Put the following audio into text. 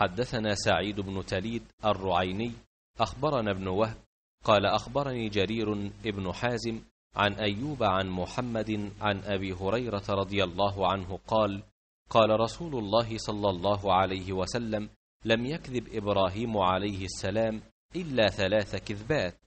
حدثنا سعيد بن تليد الرعيني أخبرنا ابن وهب قال أخبرني جرير ابن حازم عن أيوب عن محمد عن أبي هريرة رضي الله عنه قال قال رسول الله صلى الله عليه وسلم لم يكذب إبراهيم عليه السلام إلا ثلاث كذبات